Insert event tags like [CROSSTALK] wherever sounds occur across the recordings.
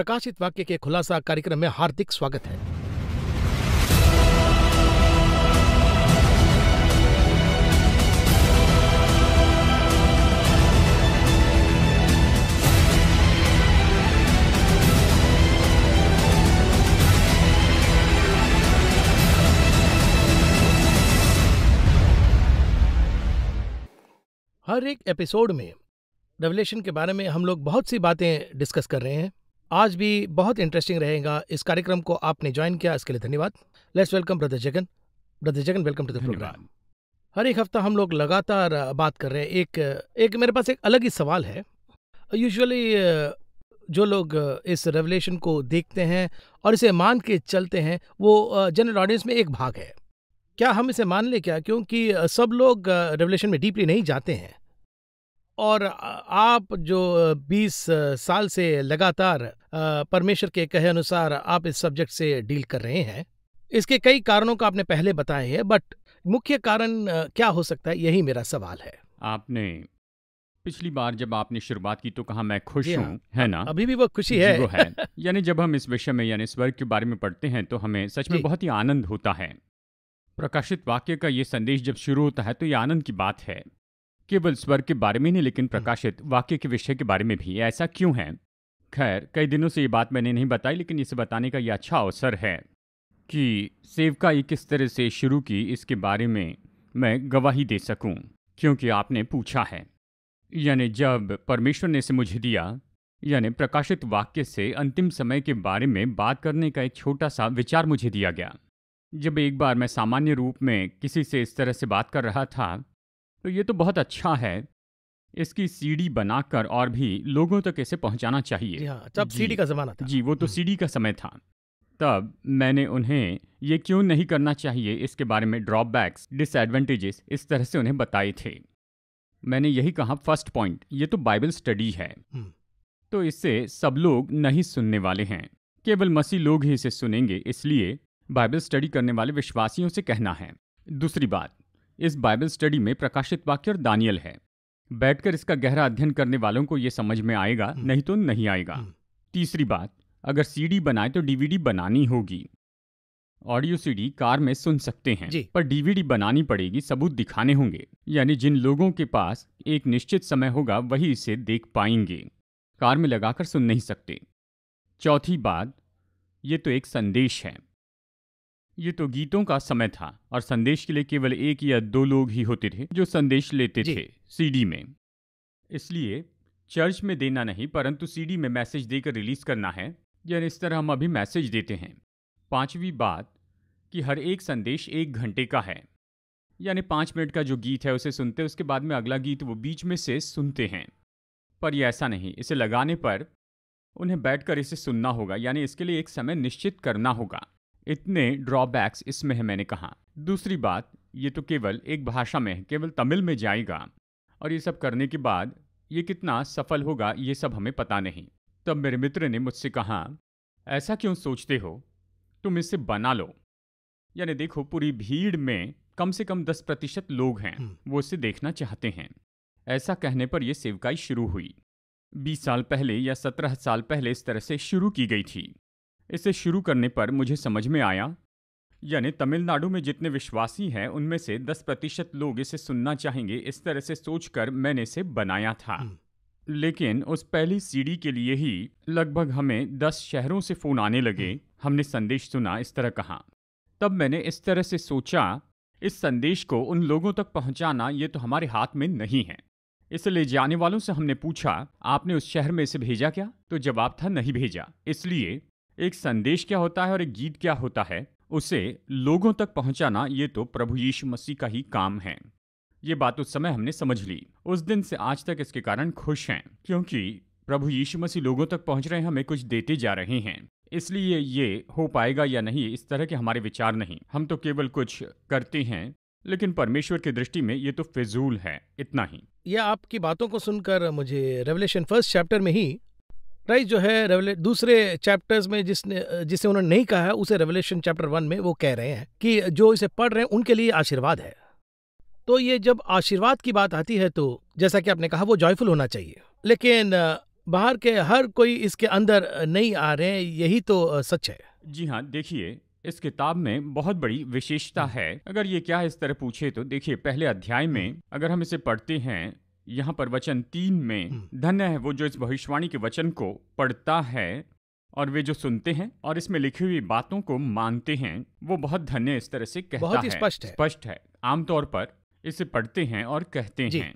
प्रकाशित वाक्य के खुलासा कार्यक्रम में हार्दिक स्वागत है हर एक एपिसोड में रेवलेशन के बारे में हम लोग बहुत सी बातें डिस्कस कर रहे हैं आज भी बहुत इंटरेस्टिंग रहेगा इस कार्यक्रम को आपने ज्वाइन किया इसके लिए धन्यवाद let's welcome brother Jagan brother Jagan welcome to the programme हर एक हफ्ता हम लोग लगातार बात कर रहे हैं एक एक मेरे पास एक अलग ही सवाल है यूजुअली जो लोग इस रेवलेशन को देखते हैं और इसे मान के चलते हैं वो जनरल ऑडियंस में एक भाग है क्या हम इसे मान ले क्या क्योंकि सब लोग रेवलेशन में डीपली नहीं जाते हैं और आप जो 20 साल से लगातार परमेश्वर के कहे अनुसार आप इस सब्जेक्ट से डील कर रहे हैं इसके कई कारणों का आपने पहले बताए हैं बट मुख्य कारण क्या हो सकता है यही मेरा सवाल है आपने पिछली बार जब आपने शुरुआत की तो कहा मैं खुश हाँ। हूँ है ना अभी भी वो खुशी है है [LAUGHS] यानी जब हम इस विषय में यानी स्वर्ग के बारे में पढ़ते हैं तो हमें सच में बहुत ही आनंद होता है प्रकाशित वाक्य का ये संदेश जब शुरू होता है तो ये आनंद की बात है केवल स्वर्ग के बारे में नहीं लेकिन हम्म। प्रकाशित वाक्य के विषय के बारे में भी ऐसा क्यों है खैर कई दिनों से ये बात मैंने नहीं बताई लेकिन इसे बताने का यह अच्छा अवसर है कि सेवकाई किस तरह से शुरू की इसके बारे में मैं गवाही दे सकूं क्योंकि आपने पूछा है यानी जब परमेश्वर ने इसे मुझे दिया यानी प्रकाशित वाक्य से अंतिम समय के बारे में बात करने का एक छोटा सा विचार मुझे दिया गया जब एक बार मैं सामान्य रूप में किसी से इस तरह से बात कर रहा था तो ये तो बहुत अच्छा है इसकी सीडी बनाकर और भी लोगों तक इसे पहुंचाना चाहिए हाँ, तब सीडी का जमाना था जी वो तो हम्म। सीडी का समय था तब मैंने उन्हें ये क्यों नहीं करना चाहिए इसके बारे में ड्रॉबैक्स डिसएडवांटेजेस इस तरह से उन्हें बताए थे मैंने यही कहा फर्स्ट पॉइंट ये तो बाइबल स्टडी है हम्म। तो इससे सब लोग नहीं सुनने वाले हैं केवल मसीह लोग ही इसे सुनेंगे इसलिए बाइबल स्टडी करने वाले विश्वासियों से कहना है दूसरी बात इस बाइबल स्टडी में प्रकाशित वाक्य और दानियल है बैठकर इसका गहरा अध्ययन करने वालों को यह समझ में आएगा हम्म। नहीं तो नहीं आएगा हम्म। तीसरी बात अगर सीडी बनाए तो डीवीडी बनानी होगी ऑडियो सीडी कार में सुन सकते हैं पर डीवीडी बनानी पड़ेगी सबूत दिखाने होंगे यानी जिन लोगों के पास एक निश्चित समय होगा वही इसे देख पाएंगे कार में लगाकर सुन नहीं सकते चौथी बात ये तो एक संदेश है ये तो गीतों का समय था और संदेश के लिए केवल एक या दो लोग ही होते थे जो संदेश लेते थे सीडी में इसलिए चर्च में देना नहीं परंतु सीडी में मैसेज देकर रिलीज करना है या इस तरह हम अभी मैसेज देते हैं पांचवी बात कि हर एक संदेश एक घंटे का है यानी पाँच मिनट का जो गीत है उसे सुनते उसके बाद में अगला गीत वो बीच में से सुनते हैं पर यह ऐसा नहीं इसे लगाने पर उन्हें बैठकर इसे सुनना होगा यानी इसके लिए एक समय निश्चित करना होगा इतने ड्रॉबैक्स इसमें है मैंने कहा दूसरी बात ये तो केवल एक भाषा में है केवल तमिल में जाएगा और ये सब करने के बाद ये कितना सफल होगा ये सब हमें पता नहीं तब मेरे मित्र ने मुझसे कहा ऐसा क्यों सोचते हो तुम इसे बना लो यानी देखो पूरी भीड़ में कम से कम दस प्रतिशत लोग हैं हम्म। वो इसे देखना चाहते हैं ऐसा कहने पर यह सेवकाई शुरू हुई बीस साल पहले या सत्रह साल पहले इस तरह से शुरू की गई थी इसे शुरू करने पर मुझे समझ में आया यानी तमिलनाडु में जितने विश्वासी हैं उनमें से दस प्रतिशत लोग इसे सुनना चाहेंगे इस तरह से सोचकर मैंने इसे बनाया था हम्म। लेकिन उस पहली सीडी के लिए ही लगभग हमें दस शहरों से फ़ोन आने लगे हम्म। हमने संदेश सुना इस तरह कहा तब मैंने इस तरह से सोचा इस संदेश को उन लोगों तक पहुंचाना ये तो हमारे हाथ में नहीं है इसे ले जाने वालों से हमने पूछा आपने उस शहर में इसे भेजा क्या तो जवाब था नहीं भेजा इसलिए एक संदेश क्या होता है और एक गीत क्या होता है उसे लोगों तक पहुंचाना ये तो प्रभु यीशु मसीह का ही काम है ये बात उस समय हमने समझ ली उस दिन से आज तक इसके कारण खुश हैं क्योंकि प्रभु यीशु मसीह लोगों तक पहुंच रहे हैं हमें कुछ देते जा रहे हैं इसलिए ये हो पाएगा या नहीं इस तरह के हमारे विचार नहीं हम तो केवल कुछ करते हैं लेकिन परमेश्वर की दृष्टि में ये तो फिजूल है इतना ही यह आपकी बातों को सुनकर मुझे रेवलेशन फर्स्ट चैप्टर में ही राइट जो है दूसरे चैप्टर्स में जिसने जिसे उन्होंने नहीं कहा है उसे रेवलेशन चैप्टर वन में वो कह रहे हैं कि जो इसे पढ़ रहे हैं उनके लिए आशीर्वाद है तो ये जब आशीर्वाद की बात आती है तो जैसा कि आपने कहा वो जॉयफुल होना चाहिए लेकिन बाहर के हर कोई इसके अंदर नहीं आ रहे हैं यही तो सच है जी हाँ देखिए इस किताब में बहुत बड़ी विशेषता हम्म। है अगर ये क्या है इस तरह पूछे तो देखिए पहले अध्याय में अगर हम इसे पढ़ते हैं यहाँ पर वचन तीन में हम्म। धन्य है वो जो इस भविष्यवाणी के वचन को पढ़ता है और वे जो सुनते हैं और इसमें लिखी हुई बातों को मानते हैं वो बहुत धन्य इस तरह से कहता बहुत है स्पष्ट है स्पष्ट है आमतौर पर इसे पढ़ते हैं और कहते हैं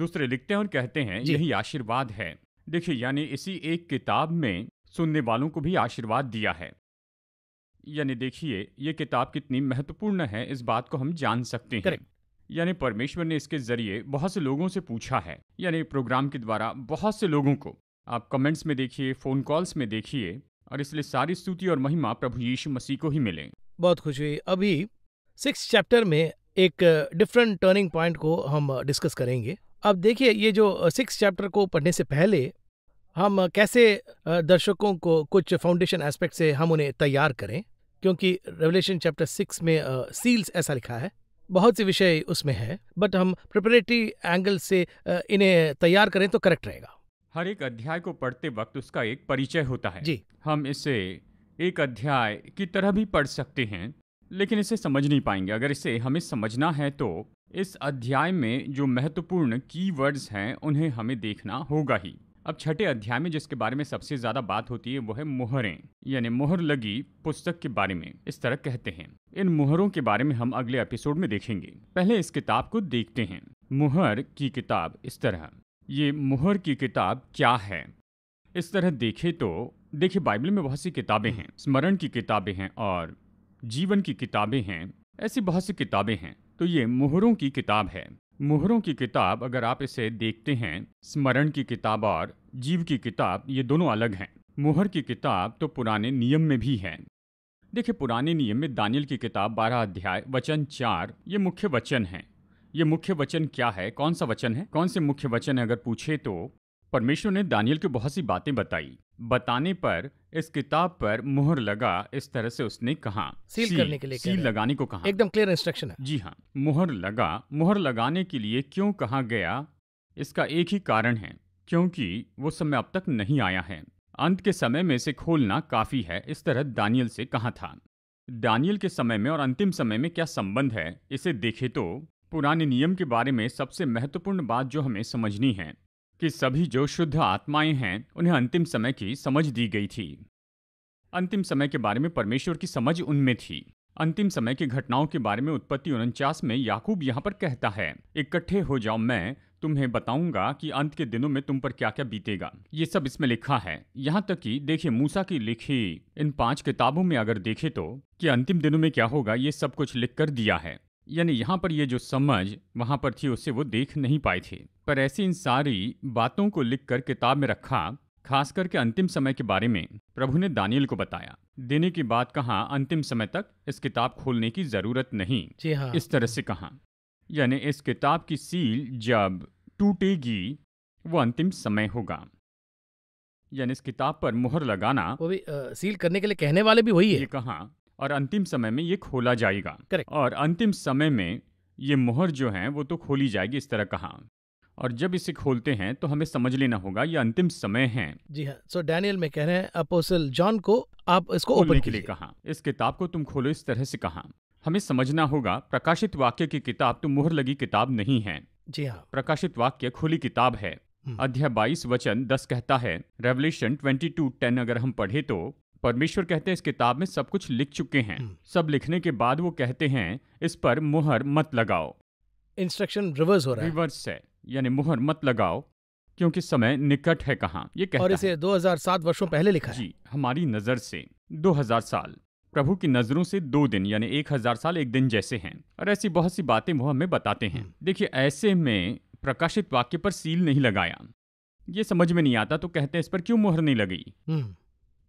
दूसरे लिखते हैं और कहते हैं यही आशीर्वाद है देखिए यानी इसी एक किताब में सुनने वालों को भी आशीर्वाद दिया है यानी देखिए ये किताब कितनी महत्वपूर्ण है इस बात को हम जान सकते हैं यानी परमेश्वर ने इसके जरिए बहुत से लोगों से पूछा है यानी प्रोग्राम के द्वारा बहुत से लोगों को आप कमेंट्स में देखिए फ़ोन कॉल्स में देखिए और इसलिए सारी स्तुति और महिमा प्रभु यीशु मसीह को ही मिले बहुत खुश हुई अभी सिक्स चैप्टर में एक डिफरेंट टर्निंग पॉइंट को हम डिस्कस करेंगे अब देखिए ये जो सिक्स चैप्टर को पढ़ने से पहले हम कैसे दर्शकों को कुछ फाउंडेशन एस्पेक्ट से हम उन्हें तैयार करें क्योंकि रेवलेशन चैप्टर सिक्स में सील्स ऐसा लिखा है बहुत से विषय उसमें है बट हम प्रिपरेटरी एंगल से इन्हें तैयार करें तो करेक्ट रहेगा हर एक अध्याय को पढ़ते वक्त उसका एक परिचय होता है जी हम इसे एक अध्याय की तरह भी पढ़ सकते हैं लेकिन इसे समझ नहीं पाएंगे अगर इसे हमें समझना है तो इस अध्याय में जो महत्वपूर्ण की हैं उन्हें हमें देखना होगा ही अब छठे अध्याय में जिसके बारे में सबसे ज्यादा बात होती है वो है मोहरें यानी मोहर लगी पुस्तक के बारे में इस तरह कहते हैं इन मोहरों के बारे में हम अगले एपिसोड में देखेंगे पहले इस किताब को देखते हैं मुहर की किताब इस तरह ये मुहर की किताब क्या है इस तरह देखे तो देखिए बाइबल में बहुत सी किताबें हैं स्मरण की किताबें हैं और जीवन की किताबें हैं ऐसी बहुत सी किताबें हैं तो ये मुहरों की किताब है मोहरों की किताब अगर आप इसे देखते हैं स्मरण की किताब और जीव की किताब ये दोनों अलग हैं मोहर की किताब तो पुराने नियम में भी है देखिए पुराने नियम में दानियल की किताब बारह अध्याय वचन चार ये मुख्य वचन है ये मुख्य वचन क्या है कौन सा वचन है कौन से मुख्य वचन है अगर पूछे तो परमेश्वर ने दानियल की बहुत सी बातें बताई बताने पर इस किताब पर मोहर लगा इस तरह से उसने कहा सील, सील करने के लिए सील लगाने को कहा एकदम क्लियर इंस्ट्रक्शन है जी हाँ मोहर लगा मोहर लगाने के लिए क्यों कहा गया इसका एक ही कारण है क्योंकि वो समय अब तक नहीं आया है अंत के समय में इसे खोलना काफी है इस तरह दानियल से कहा था दानियल के समय में और अंतिम समय में क्या संबंध है इसे देखे तो पुराने नियम के बारे में सबसे महत्वपूर्ण बात जो हमें समझनी है कि सभी जो शुद्ध आत्माएं हैं उन्हें अंतिम समय की समझ दी गई थी अंतिम समय के बारे में परमेश्वर की समझ उनमें थी अंतिम समय की घटनाओं के बारे में उत्पत्ति उनचास में याकूब यहाँ पर कहता है इकट्ठे हो जाओ मैं तुम्हें बताऊंगा कि अंत के दिनों में तुम पर क्या क्या बीतेगा ये सब इसमें लिखा है यहाँ तक कि देखिए मूसा की लिखी इन पांच किताबों में अगर देखे तो कि अंतिम दिनों में क्या होगा ये सब कुछ लिख कर दिया है यानी यहाँ पर ये जो समझ वहाँ पर थी उससे वो देख नहीं पाए थे पर ऐसी इन सारी बातों को लिख कर किताब में रखा खास करके अंतिम समय के बारे में प्रभु ने दानियल को बताया देने की बात कहा अंतिम समय तक इस किताब खोलने की जरूरत नहीं जी हाँ। इस तरह से कहा यानी इस किताब की सील जब टूटेगी वो अंतिम समय होगा यानी इस किताब पर मुहर लगाना वो भी आ, सील करने के लिए कहने वाले भी वही है ये कहा और अंतिम समय में ये खोला जाएगा करेक्ट और अंतिम समय में ये मोहर जो है वो तो खोली जाएगी इस तरह कहा और जब इसे खोलते हैं तो हमें समझ लेना होगा ये अंतिम समय है जी हाँ सो डैनियल में कह रहे हैं अपोसल जॉन को आप इसको ओपन के लिए कहा इस किताब को तुम खोलो इस तरह से कहा हमें समझना होगा प्रकाशित वाक्य की किताब तो मुहर लगी किताब नहीं है जी हाँ प्रकाशित वाक्य खुली किताब है हम्म। अध्याय बाईस वचन दस कहता है रेवल्यूशन ट्वेंटी टू टेन अगर हम पढ़े तो परमेश्वर कहते हैं इस किताब में सब कुछ लिख चुके हैं हम्म। सब लिखने के बाद वो कहते हैं इस पर मुहर मत लगाओ इंस्ट्रक्शन रिवर्स हो रहा है रिवर्स है यानी मुहर मत लगाओ क्योंकि समय निकट है कहाँ ये कहता और इसे है। 2007 वर्षों पहले लिखा जी है। हमारी नजर से 2000 साल प्रभु की नजरों से दो दिन यानी एक हजार साल एक दिन जैसे हैं और ऐसी बहुत सी बातें वो हमें बताते हैं हम्म। देखिए ऐसे में प्रकाशित वाक्य पर सील नहीं लगाया ये समझ में नहीं आता तो कहते हैं इस पर क्यों मुहर नहीं लगी हम्म।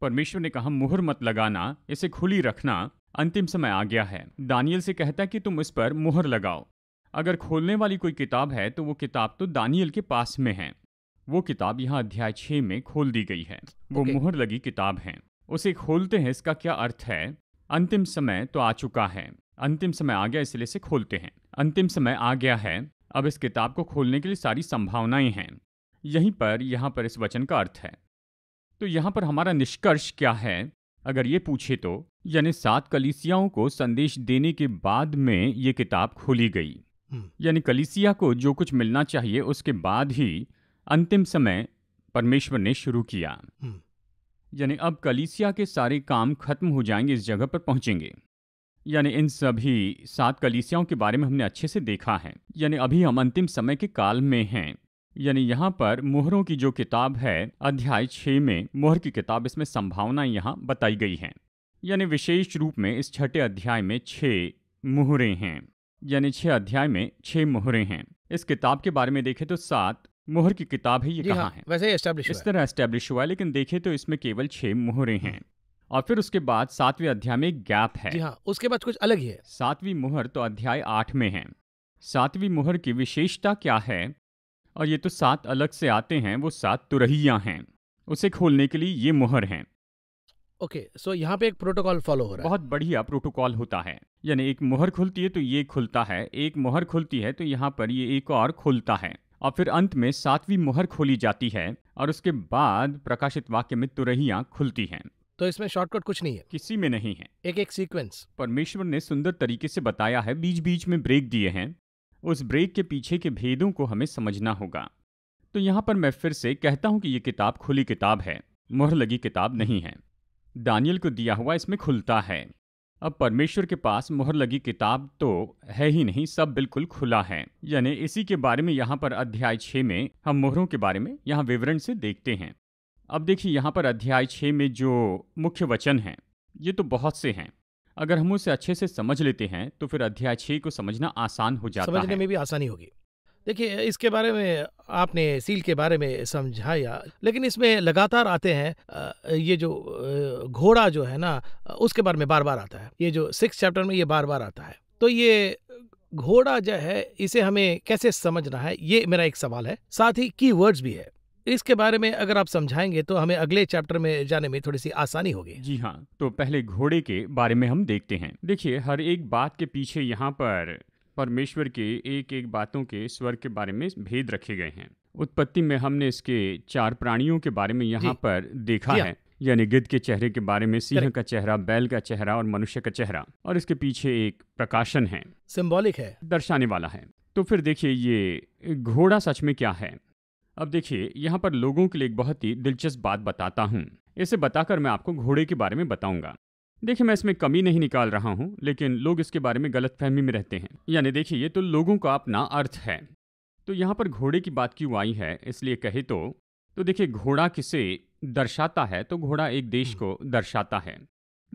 परमेश्वर ने कहा मुहर मत लगाना इसे खुली रखना अंतिम समय आ गया है दानियल से कहता है कि तुम इस पर मुहर लगाओ अगर खोलने वाली कोई किताब है तो वो किताब तो दानियल के पास में है वो किताब यहाँ अध्याय छः में खोल दी गई है वो okay. मुहर लगी किताब है उसे खोलते हैं इसका क्या अर्थ है अंतिम समय तो आ चुका है अंतिम समय आ गया इसलिए इसे खोलते हैं अंतिम समय आ गया है अब इस किताब को खोलने के लिए सारी संभावनाएं हैं यहीं पर यहाँ पर इस वचन का अर्थ है तो यहाँ पर हमारा निष्कर्ष क्या है अगर ये पूछे तो यानी सात कलिसियाओं को संदेश देने के बाद में ये किताब खोली गई हम्म। यानी कलिसिया को जो कुछ मिलना चाहिए उसके बाद ही अंतिम समय परमेश्वर ने शुरू किया हम्म। यानी अब कलिसिया के सारे काम खत्म हो जाएंगे इस जगह पर पहुंचेंगे यानी इन सभी सात कलिसियाओं के बारे में हमने अच्छे से देखा है यानी अभी हम अंतिम समय के काल में हैं यानी यहाँ पर मोहरों की जो किताब है अध्याय छः में मोहर की किताब इसमें संभावनाएं यहाँ बताई गई हैं यानी विशेष रूप में इस छठे अध्याय में छः मोहरें हैं यानी छः अध्याय में छः मोहरें हैं इस किताब के बारे में देखें तो सात मोहर की किताब है ये कहाँ हाँ, है वैसे इस तरह एस्टेब्लिश हुआ है लेकिन देखें तो इसमें केवल छः मोहरें हैं और फिर उसके बाद सातवें अध्याय में गैप है जी हाँ, उसके बाद कुछ अलग ही है सातवीं मोहर तो अध्याय आठ में है सातवीं मोहर की विशेषता क्या है और ये तो सात अलग से आते हैं वो सात तुरहिया हैं उसे खोलने के लिए ये मोहर हैं ओके सो यहाँ पे एक प्रोटोकॉल फॉलो हो रहा है बहुत बढ़िया प्रोटोकॉल होता है यानी एक मोहर खुलती है तो ये खुलता है एक मोहर खुलती है तो यहाँ पर ये एक और खुलता है और फिर अंत में सातवीं मोहर खोली जाती है और उसके बाद प्रकाशित वाक्य में तुरहिया खुलती हैं तो इसमें शॉर्टकट कुछ नहीं है किसी में नहीं है एक एक सीक्वेंस परमेश्वर ने सुंदर तरीके से बताया है बीच बीच में ब्रेक दिए हैं उस ब्रेक के पीछे के भेदों को हमें समझना होगा तो यहाँ पर मैं फिर से कहता हूँ कि ये किताब खुली किताब है मोहर लगी किताब नहीं है दानियल को दिया हुआ इसमें खुलता है अब परमेश्वर के पास मोहर लगी किताब तो है ही नहीं सब बिल्कुल खुला है यानी इसी के बारे में यहाँ पर अध्याय छः में हम मोहरों के बारे में यहाँ विवरण से देखते हैं अब देखिए यहाँ पर अध्याय छः में जो मुख्य वचन हैं ये तो बहुत से हैं अगर हम उसे अच्छे से समझ लेते हैं तो फिर अध्याय छः को समझना आसान हो जाता समझने है में भी आसानी होगी देखिए इसके बारे में आपने सील के बारे में समझाया लेकिन इसमें लगातार आते हैं ये जो घोड़ा जो है ना उसके बारे में बार बार आता है ये जो सिक्स चैप्टर में ये बार बार आता है तो ये घोड़ा जो है इसे हमें कैसे समझना है ये मेरा एक सवाल है साथ ही की वर्ड्स भी है इसके बारे में अगर आप समझाएंगे तो हमें अगले चैप्टर में जाने में थोड़ी सी आसानी होगी जी हाँ तो पहले घोड़े के बारे में हम देखते हैं देखिए हर एक बात के पीछे यहाँ पर परमेश्वर के एक एक बातों के स्वर के बारे में भेद रखे गए हैं उत्पत्ति में हमने इसके चार प्राणियों के बारे में यहाँ पर देखा है यानी गिद्ध के चेहरे के बारे में सिंह का चेहरा बैल का चेहरा और मनुष्य का चेहरा और इसके पीछे एक प्रकाशन है सिंबॉलिक है दर्शाने वाला है तो फिर देखिए ये घोड़ा सच में क्या है अब देखिए यहाँ पर लोगों के लिए एक बहुत ही दिलचस्प बात बताता हूँ इसे बताकर मैं आपको घोड़े के बारे में बताऊंगा देखिए मैं इसमें कमी नहीं निकाल रहा हूँ लेकिन लोग इसके बारे में गलत फहमी में रहते हैं यानी देखिए ये तो लोगों का अपना अर्थ है तो यहाँ पर घोड़े की बात क्यों आई है इसलिए कहे तो तो देखिए घोड़ा किसे दर्शाता है तो घोड़ा एक देश को दर्शाता है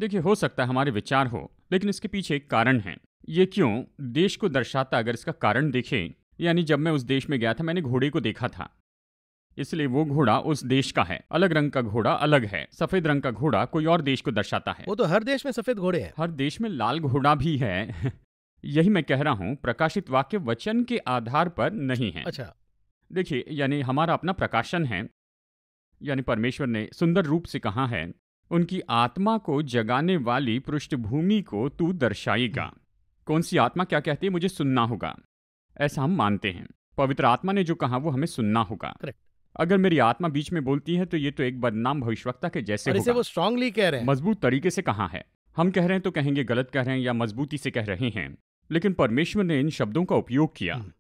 देखिए हो सकता है हमारे विचार हो लेकिन इसके पीछे एक कारण है ये क्यों देश को दर्शाता अगर इसका कारण देखें यानी जब मैं उस देश में गया था मैंने घोड़े को देखा था इसलिए वो घोड़ा उस देश का है अलग रंग का घोड़ा अलग है सफेद रंग का घोड़ा कोई और देश को दर्शाता है वो तो हर देश में सफेद घोड़े हैं हर देश में लाल घोड़ा भी है [LAUGHS] यही मैं कह रहा हूँ प्रकाशित वाक्य वचन के आधार पर नहीं है अच्छा देखिए यानी हमारा अपना प्रकाशन है यानी परमेश्वर ने सुंदर रूप से कहा है उनकी आत्मा को जगाने वाली पृष्ठभूमि को तू दर्शाएगा कौन सी आत्मा क्या कहती है मुझे सुनना होगा ऐसा हम मानते हैं पवित्र आत्मा ने जो कहा वो हमें सुनना होगा करेक्ट अगर मेरी आत्मा बीच में बोलती है तो ये तो एक बदनाम भविष्यवक्ता के जैसे और इसे वो स्ट्रांगली कह रहे हैं मजबूत तरीके से कहा है हम कह रहे हैं तो कहेंगे गलत कह रहे हैं या मजबूती से कह रहे हैं लेकिन परमेश्वर ने इन शब्दों का उपयोग किया हम्म।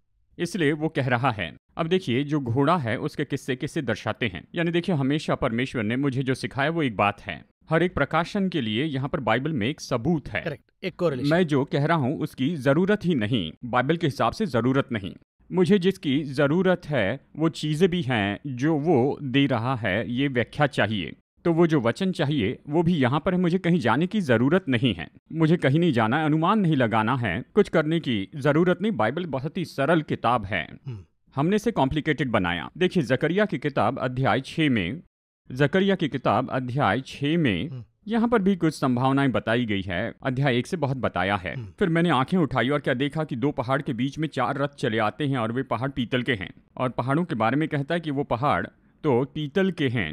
इसलिए वो कह रहा है अब देखिए जो घोड़ा है उसके किस्से किस्से दर्शाते हैं यानी देखिए हमेशा परमेश्वर ने मुझे जो सिखाया वो एक बात है हर एक प्रकाशन के लिए यहाँ पर बाइबल में एक सबूत है एक मैं जो कह रहा हूँ उसकी जरूरत ही नहीं बाइबल के हिसाब से जरूरत नहीं मुझे जिसकी ज़रूरत है वो चीज़ें भी हैं जो वो दे रहा है ये व्याख्या चाहिए तो वो जो वचन चाहिए वो भी यहाँ पर है मुझे कहीं जाने की ज़रूरत नहीं है मुझे कहीं नहीं जाना है अनुमान नहीं लगाना है कुछ करने की ज़रूरत नहीं बाइबल बहुत ही सरल किताब है हम्म। हमने इसे कॉम्प्लिकेटेड बनाया देखिए जकरिया की किताब अध्याय छः में जकरिया की किताब अध्याय छः में हम्म। यहाँ पर भी कुछ संभावनाएं बताई गई है अध्याय एक से बहुत बताया है हम्म। फिर मैंने आंखें उठाई और क्या देखा कि दो पहाड़ के बीच में चार रथ चले आते हैं और वे पहाड़ पीतल के हैं और पहाड़ों के बारे में कहता है कि वो पहाड़ तो पीतल के हैं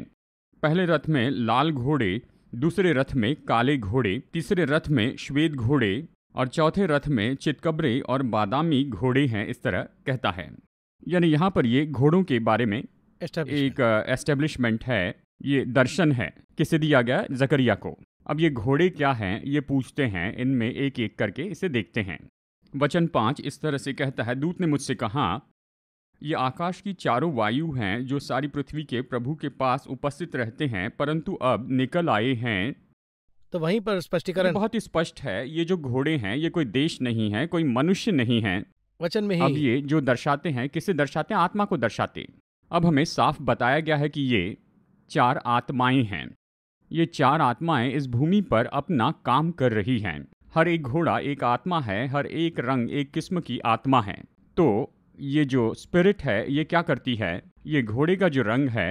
पहले रथ में लाल घोड़े दूसरे रथ में काले घोड़े तीसरे रथ में श्वेत घोड़े और चौथे रथ में चितकबरे और बादामी घोड़े हैं इस तरह कहता है यानी यहाँ पर ये घोड़ों के बारे में एक एस्टेब्लिशमेंट है ये दर्शन है किसे दिया गया जकरिया को अब ये घोड़े क्या हैं ये पूछते हैं इनमें एक एक करके इसे देखते हैं वचन पांच इस तरह से कहता है दूत ने मुझसे कहा ये आकाश की चारों वायु हैं जो सारी पृथ्वी के प्रभु के पास उपस्थित रहते हैं परंतु अब निकल आए हैं तो वहीं पर स्पष्टीकरण बहुत स्पष्ट है ये जो घोड़े हैं ये कोई देश नहीं है कोई मनुष्य नहीं है वचन में ही अब ये जो दर्शाते हैं किसे दर्शाते हैं आत्मा को दर्शाते अब हमें साफ बताया गया है कि ये चार आत्माएं हैं ये चार आत्माएं इस भूमि पर अपना काम कर रही हैं हर एक घोड़ा एक आत्मा है हर एक रंग एक किस्म की आत्मा है तो ये जो स्पिरिट है ये क्या करती है ये घोड़े का जो रंग है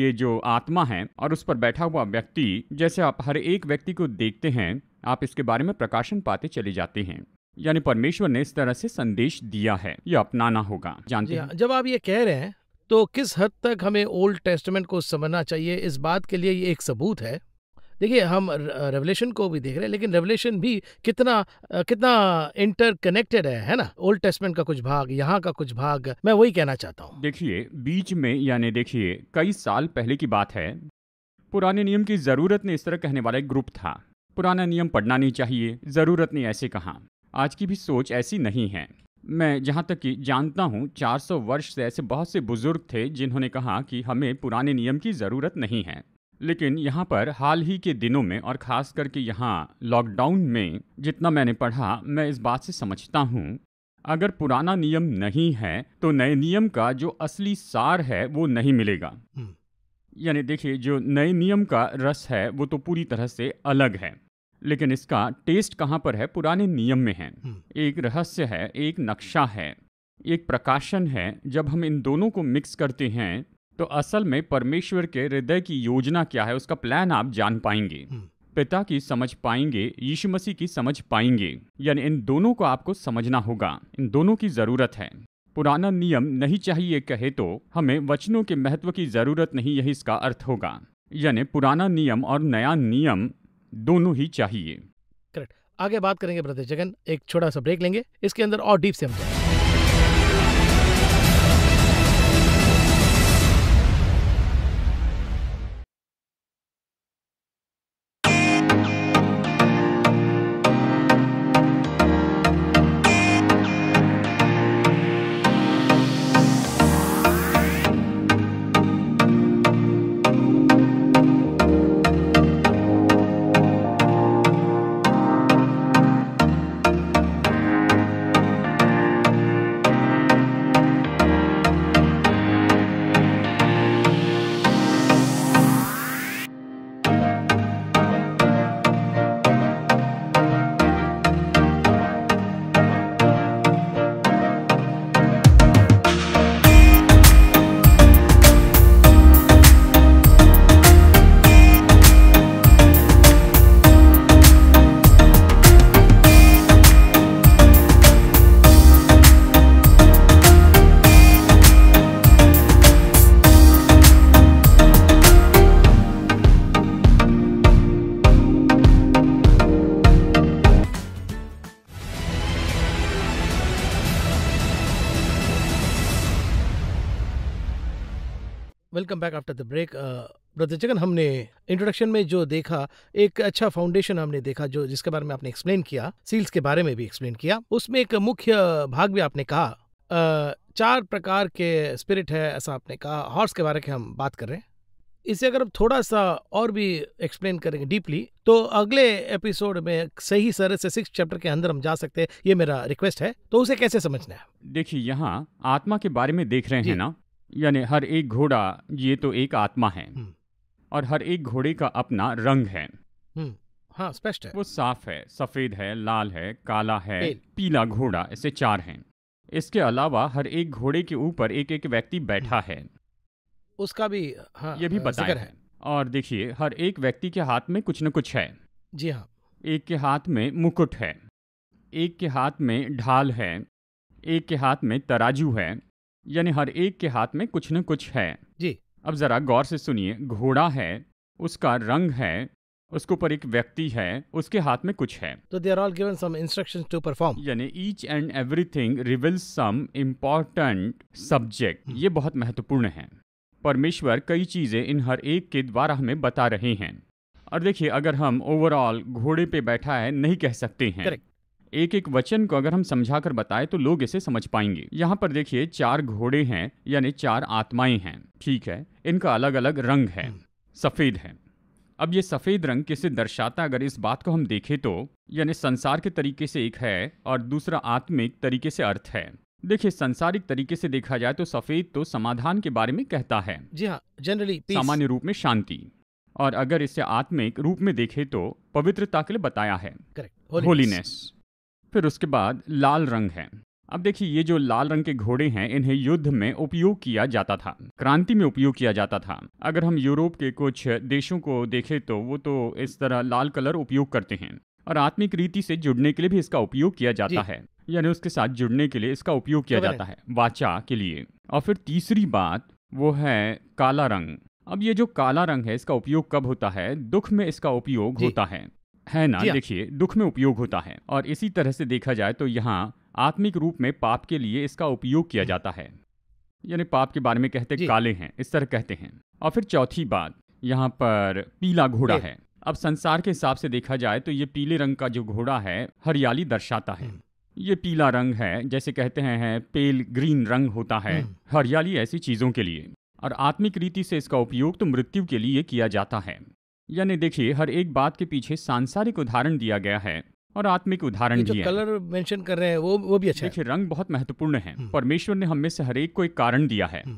ये जो आत्मा है और उस पर बैठा हुआ व्यक्ति जैसे आप हर एक व्यक्ति को देखते हैं आप इसके बारे में प्रकाशन पाते चले जाते हैं यानी परमेश्वर ने इस तरह से संदेश दिया है ये अपनाना होगा जानते हाँ, हैं जब आप ये कह रहे हैं तो किस हद तक हमें ओल्ड टेस्टमेंट को समझना चाहिए इस बात के लिए ये एक सबूत है देखिए हम रेवलेशन को भी देख रहे हैं लेकिन रेवलेशन भी कितना कितना इंटरकनेक्टेड है है ना ओल्ड टेस्टमेंट का कुछ भाग यहाँ का कुछ भाग मैं वही कहना चाहता हूँ देखिए बीच में यानी देखिए कई साल पहले की बात है पुराने नियम की ज़रूरत ने इस तरह कहने वाला एक ग्रुप था पुराना नियम पढ़ना नहीं चाहिए ज़रूरत ने ऐसे कहा आज की भी सोच ऐसी नहीं है मैं जहाँ तक कि जानता हूँ 400 वर्ष से ऐसे बहुत से बुजुर्ग थे जिन्होंने कहा कि हमें पुराने नियम की ज़रूरत नहीं है लेकिन यहाँ पर हाल ही के दिनों में और ख़ास करके यहाँ लॉकडाउन में जितना मैंने पढ़ा मैं इस बात से समझता हूँ अगर पुराना नियम नहीं है तो नए नियम का जो असली सार है वो नहीं मिलेगा हम्म। यानी देखिए जो नए नियम का रस है वो तो पूरी तरह से अलग है लेकिन इसका टेस्ट कहाँ पर है पुराने नियम में है हम्म। एक रहस्य है एक नक्शा है एक प्रकाशन है जब हम इन दोनों को मिक्स करते हैं तो असल में परमेश्वर के हृदय की योजना क्या है उसका प्लान आप जान पाएंगे हम्म। पिता की समझ पाएंगे यीशु मसीह की समझ पाएंगे यानी इन दोनों को आपको समझना होगा इन दोनों की ज़रूरत है पुराना नियम नहीं चाहिए कहे तो हमें वचनों के महत्व की ज़रूरत नहीं यही इसका अर्थ होगा यानी पुराना नियम और नया नियम दोनों ही चाहिए करेक्ट आगे बात करेंगे ब्रदर जगन एक छोटा सा ब्रेक लेंगे इसके अंदर और डीप से हम जाएंगे welcome back after the break brother Jagan हमने इंट्रोडक्शन में जो देखा एक अच्छा फाउंडेशन हमने देखा जो जिसके बारे में आपने एक्सप्लेन किया सील्स के बारे में भी एक्सप्लेन किया उसमें एक मुख्य भाग भी आपने कहा आ, uh, चार प्रकार के स्पिरिट है ऐसा आपने कहा हॉर्स के बारे में हम बात कर रहे हैं इसे अगर हम थोड़ा सा और भी एक्सप्लेन करेंगे डीपली तो अगले एपिसोड में सही सर से सिक्स चैप्टर के अंदर हम जा सकते हैं ये मेरा रिक्वेस्ट है तो उसे कैसे समझना है देखिए यहाँ आत्मा के बारे में देख रहे हैं ना यानी हर एक घोड़ा ये तो एक आत्मा है हम्म। और हर एक घोड़े का अपना रंग है हम्म। हाँ स्पष्ट है वो साफ है सफेद है लाल है काला है पीला घोड़ा ऐसे चार हैं इसके अलावा हर एक घोड़े के ऊपर एक एक व्यक्ति बैठा हम्म। है उसका भी हाँ, ये भी बताया है और देखिए हर एक व्यक्ति के हाथ में कुछ न कुछ है जी हाँ एक के हाथ में मुकुट है एक के हाथ में ढाल है एक के हाथ में तराजू है यानी हर एक के हाथ में कुछ न कुछ है जी अब जरा गौर से सुनिए घोड़ा है उसका रंग है उसके ऊपर एक व्यक्ति है उसके हाथ में कुछ है तो there all given some instruction to perform यानी each and every thing reveals some important subject ये बहुत महत्वपूर्ण है परमेश्वर कई चीज़ें इन हर एक के द्वारा हमें बता रहे हैं और देखिए अगर हम ओवरऑल घोड़े पे बैठा है नहीं कह सकते हैं Correct. एक एक वचन को अगर हम समझा कर बताए तो लोग इसे समझ पाएंगे यहाँ पर देखिए चार घोड़े हैं यानी चार आत्माएं हैं ठीक है इनका अलग अलग रंग है हम्म। सफ़ेद है अब ये सफ़ेद रंग किसे दर्शाता अगर इस बात को हम देखें तो यानी संसार के तरीके से एक है और दूसरा आत्मिक तरीके से अर्थ है देखिए संसारिक तरीके से देखा जाए तो सफ़ेद तो समाधान के बारे में कहता है जी हाँ जनरली सामान्य रूप में शांति और अगर इसे आत्मिक रूप में देखे तो पवित्रता के लिए बताया है करेक्ट होलीनेस फिर उसके बाद लाल रंग है अब देखिए ये जो लाल रंग के घोड़े हैं इन्हें युद्ध में उपयोग किया जाता था क्रांति में उपयोग किया जाता था अगर हम यूरोप के कुछ देशों को देखें तो वो तो इस तरह लाल कलर उपयोग करते हैं और आत्मिक रीति से जुड़ने के लिए भी इसका उपयोग किया जाता है यानी उसके साथ जुड़ने के लिए इसका उपयोग किया तो जाता है वाचा के लिए और फिर तीसरी बात वो है काला रंग अब ये जो काला रंग है इसका उपयोग कब होता है दुख में इसका उपयोग होता है है ना देखिए दुख में उपयोग होता है और इसी तरह से देखा जाए तो यहाँ आत्मिक रूप में पाप के लिए इसका उपयोग किया mm-hmm. जाता है यानी पाप के बारे में कहते काले हैं इस तरह कहते हैं और फिर चौथी बात यहाँ पर पीला घोड़ा है अब संसार के हिसाब से देखा जाए तो ये पीले रंग का जो घोड़ा है हरियाली दर्शाता है mm. ये पीला रंग है जैसे कहते हैं पेल ग्रीन रंग होता है mm. हरियाली ऐसी चीजों के लिए और आत्मिक रीति से इसका उपयोग तो मृत्यु के लिए किया जाता है यानी देखिए हर एक बात के पीछे सांसारिक उदाहरण दिया गया है और आत्मिक उदाहरण भी कलर मेंशन कर रहे हैं वो वो भी अच्छा देखिए रंग बहुत महत्वपूर्ण है हम्म। परमेश्वर ने हम में से हर एक को एक कारण दिया है हम्म।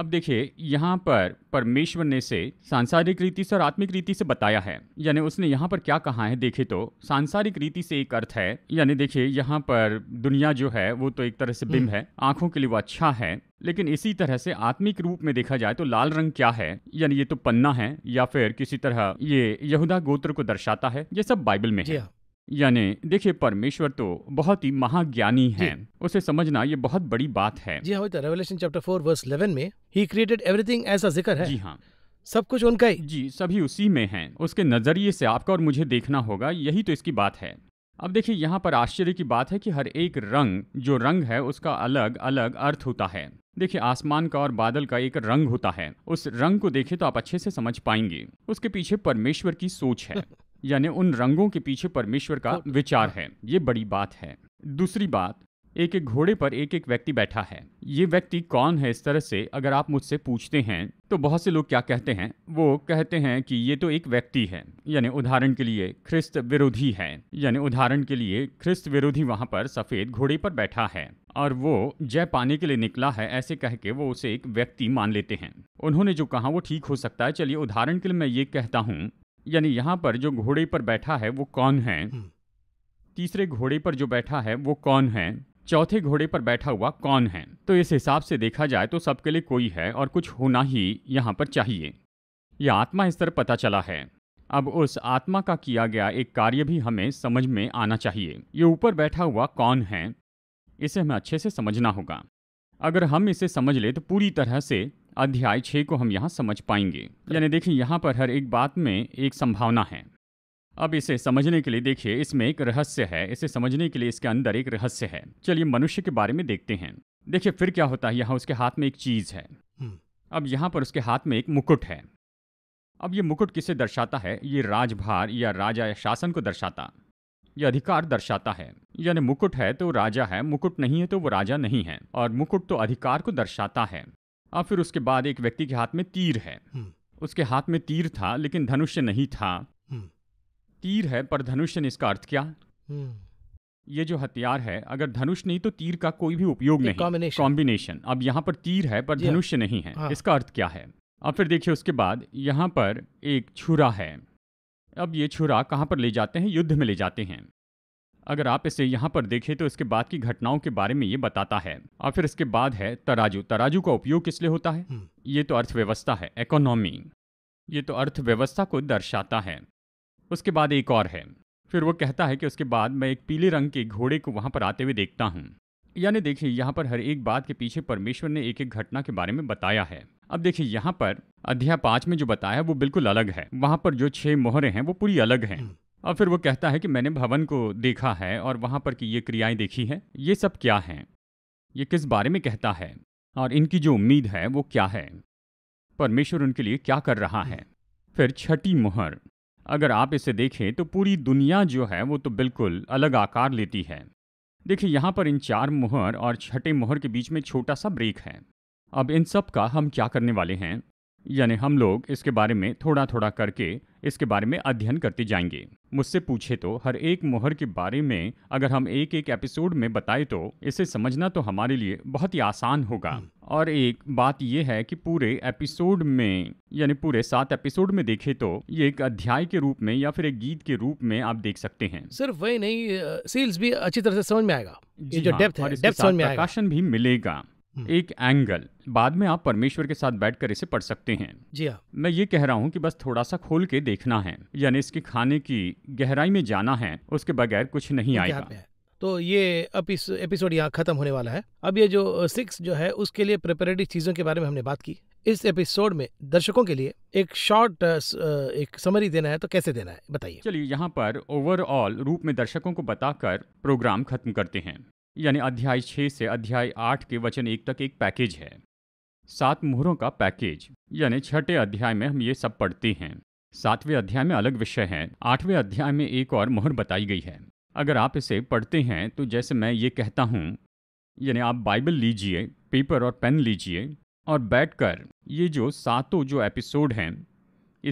अब देखिए यहाँ पर परमेश्वर ने से सांसारिक रीति से और आत्मिक रीति से बताया है यानी उसने यहाँ पर क्या कहा है देखे तो सांसारिक रीति से एक अर्थ है यानी देखिए यहाँ पर दुनिया जो है वो तो एक तरह से बिंब हम्म। है आंखों के लिए वो अच्छा है लेकिन इसी तरह से आत्मिक रूप में देखा जाए तो लाल रंग क्या है यानी ये तो पन्ना है या फिर किसी तरह ये यहूदा गोत्र को दर्शाता है ये सब बाइबल में है यानी देखिए परमेश्वर तो बहुत ही महाज्ञानी है उसे समझना ये बहुत बड़ी बात है जी हाँ रेवलेशन चैप्टर वर्स में ही क्रिएटेड एवरीथिंग ऐसा जिक्र है जी हाँ सब कुछ उनका ही जी सभी उसी में है उसके नजरिए से आपका और मुझे देखना होगा यही तो इसकी बात है अब देखिए यहाँ पर आश्चर्य की बात है कि हर एक रंग जो रंग है उसका अलग अलग अर्थ होता है देखिए आसमान का और बादल का एक रंग होता है उस रंग को देखे तो आप अच्छे से समझ पाएंगे उसके पीछे परमेश्वर की सोच है [LAUGHS] यानी उन रंगों के पीछे परमेश्वर का विचार हाँ। है ये बड़ी बात है दूसरी बात एक एक घोड़े पर एक एक व्यक्ति बैठा है ये व्यक्ति कौन है इस तरह से अगर आप मुझसे पूछते हैं तो बहुत से लोग क्या कहते हैं वो कहते हैं कि ये तो एक व्यक्ति है यानी उदाहरण के लिए ख्रिस्त विरोधी है यानी उदाहरण के लिए ख्रिस्त विरोधी वहाँ पर सफेद घोड़े पर बैठा है और वो जय पाने के लिए निकला है ऐसे कह के वो उसे एक व्यक्ति मान लेते हैं उन्होंने जो कहा वो ठीक हो सकता है चलिए उदाहरण के लिए मैं ये कहता हूँ यानी यहाँ पर जो घोड़े पर बैठा है वो कौन है हम्म। तीसरे घोड़े पर जो बैठा है वो कौन है चौथे घोड़े पर बैठा हुआ कौन है तो इस हिसाब से देखा जाए तो सबके लिए कोई है और कुछ होना ही यहाँ पर चाहिए यह आत्मा स्तर पता चला है अब उस आत्मा का किया गया एक कार्य भी हमें समझ में आना चाहिए ये ऊपर बैठा हुआ कौन है इसे हमें अच्छे से समझना होगा अगर हम इसे समझ ले तो पूरी तरह से अध्याय छः को हम यहाँ समझ पाएंगे यानी देखिए यहाँ पर हर एक बात में एक संभावना है अब इसे समझने के लिए देखिए इसमें एक रहस्य है इसे समझने के लिए इसके अंदर एक रहस्य है चलिए मनुष्य के बारे में देखते हैं देखिए फिर क्या होता है यहाँ उसके हाथ में एक चीज़ है हम्म। अब यहाँ पर उसके हाथ में एक मुकुट है अब ये मुकुट किसे दर्शाता है ये राजभार या राजा या शासन को दर्शाता यह अधिकार दर्शाता है यानी मुकुट है तो राजा है मुकुट नहीं है तो वो राजा नहीं है और मुकुट तो अधिकार को दर्शाता है और फिर उसके बाद एक व्यक्ति के हाथ में तीर है हम्म। उसके हाथ में तीर था लेकिन धनुष्य नहीं था हम्म। तीर है पर धनुष्य ने इसका अर्थ क्या हम्म। ये जो हथियार है अगर धनुष नहीं तो तीर का कोई भी उपयोग नहीं कॉम्बिनेशन अब यहाँ पर तीर है पर धनुष्य नहीं है हाँ। इसका अर्थ क्या है अब फिर देखिए उसके बाद यहाँ पर एक छुरा है अब ये छुरा कहाँ पर ले जाते हैं युद्ध में ले जाते हैं अगर आप इसे यहाँ पर देखें तो इसके बाद की घटनाओं के बारे में ये बताता है और फिर इसके बाद है तराजू तराजू का उपयोग किस लिए होता है हम्म। ये तो अर्थव्यवस्था है इकोनॉमी ये तो अर्थव्यवस्था को दर्शाता है उसके बाद एक और है फिर वो कहता है कि उसके बाद मैं एक पीले रंग के घोड़े को वहाँ पर आते हुए देखता हूँ यानी देखिए यहाँ पर हर एक बात के पीछे परमेश्वर ने एक एक घटना के बारे में बताया है अब देखिए यहाँ पर अध्याय पाँच में जो बताया है वो बिल्कुल अलग है वहाँ पर जो छः मोहरे हैं वो पूरी अलग हैं हम्म। और फिर वो कहता है कि मैंने भवन को देखा है और वहाँ पर की ये क्रियाएं देखी है ये सब क्या हैं ये किस बारे में कहता है और इनकी जो उम्मीद है वो क्या है परमेश्वर उनके लिए क्या कर रहा है फिर छठी मोहर अगर आप इसे देखें तो पूरी दुनिया जो है वो तो बिल्कुल अलग आकार लेती है देखिए यहाँ पर इन चार मोहर और छठे मोहर के बीच में छोटा सा ब्रेक है अब इन सब का हम क्या करने वाले हैं यानी हम लोग इसके बारे में थोड़ा थोड़ा करके इसके बारे में अध्ययन करते जाएंगे मुझसे पूछे तो हर एक मोहर के बारे में अगर हम एक एक एपिसोड में बताएं तो इसे समझना तो हमारे लिए बहुत ही आसान होगा हम्म। और एक बात ये है कि पूरे एपिसोड में यानी पूरे सात एपिसोड में देखे तो ये एक अध्याय के रूप में या फिर एक गीत के रूप में आप देख सकते हैं सिर्फ वही नहीं सील्स भी अच्छी तरह से समझ में आएगा जो डेप्थ हाँ, है डेप्थ समझ में आएगा भी मिलेगा हम्म। एक एंगल बाद में आप परमेश्वर के साथ बैठकर इसे पढ़ सकते हैं जी हाँ मैं ये कह रहा हूँ कि बस थोड़ा सा खोल के देखना है यानी इसके खाने की गहराई में जाना है उसके बगैर कुछ नहीं आएगा तो ये एपिसोड यहाँ खत्म होने वाला है अब ये जो सिक्स जो है उसके लिए प्रिपेरेटिव चीज़ों के बारे में हमने बात की इस एपिसोड में दर्शकों के लिए एक शॉर्ट एक समरी देना है तो कैसे देना है बताइए चलिए यहाँ पर ओवरऑल रूप में दर्शकों को बताकर प्रोग्राम खत्म करते हैं यानी अध्याय छः से अध्याय आठ के वचन एक तक एक पैकेज है सात मुहरों का पैकेज यानी छठे अध्याय में हम ये सब पढ़ते हैं सातवें अध्याय में अलग विषय है आठवें अध्याय में एक और मुहर बताई गई है अगर आप इसे पढ़ते हैं तो जैसे मैं ये कहता हूँ यानी आप बाइबल लीजिए पेपर और पेन लीजिए और बैठकर ये जो सातों जो एपिसोड हैं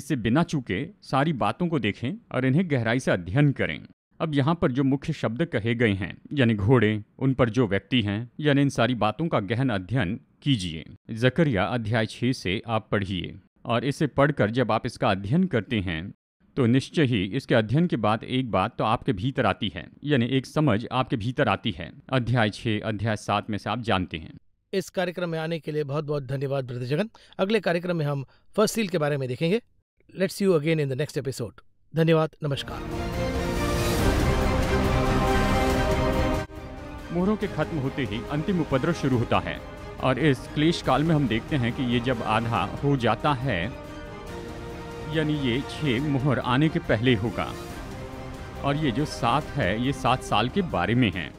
इससे बिना चूके सारी बातों को देखें और इन्हें गहराई से अध्ययन करें अब यहाँ पर जो मुख्य शब्द कहे गए हैं यानी घोड़े उन पर जो व्यक्ति हैं यानी इन सारी बातों का गहन अध्ययन कीजिए जकरिया अध्याय छः से आप पढ़िए और इसे पढ़कर जब आप इसका अध्ययन करते हैं तो निश्चय ही इसके अध्ययन के बाद एक बात तो आपके भीतर आती है यानी एक समझ आपके भीतर आती है अध्याय छः अध्याय सात में से आप जानते हैं इस कार्यक्रम में आने के लिए बहुत बहुत धन्यवाद जगन अगले कार्यक्रम में हम फर्स्ट सील के बारे में देखेंगे let's you again in the next episode धन्यवाद नमस्कार मोहरों के खत्म होते ही अंतिम उपद्रव शुरू होता है और इस क्लेश काल में हम देखते हैं कि ये जब आधा हो जाता है यानी ये छः मोहर आने के पहले होगा और ये जो सात है ये सात साल के बारे में है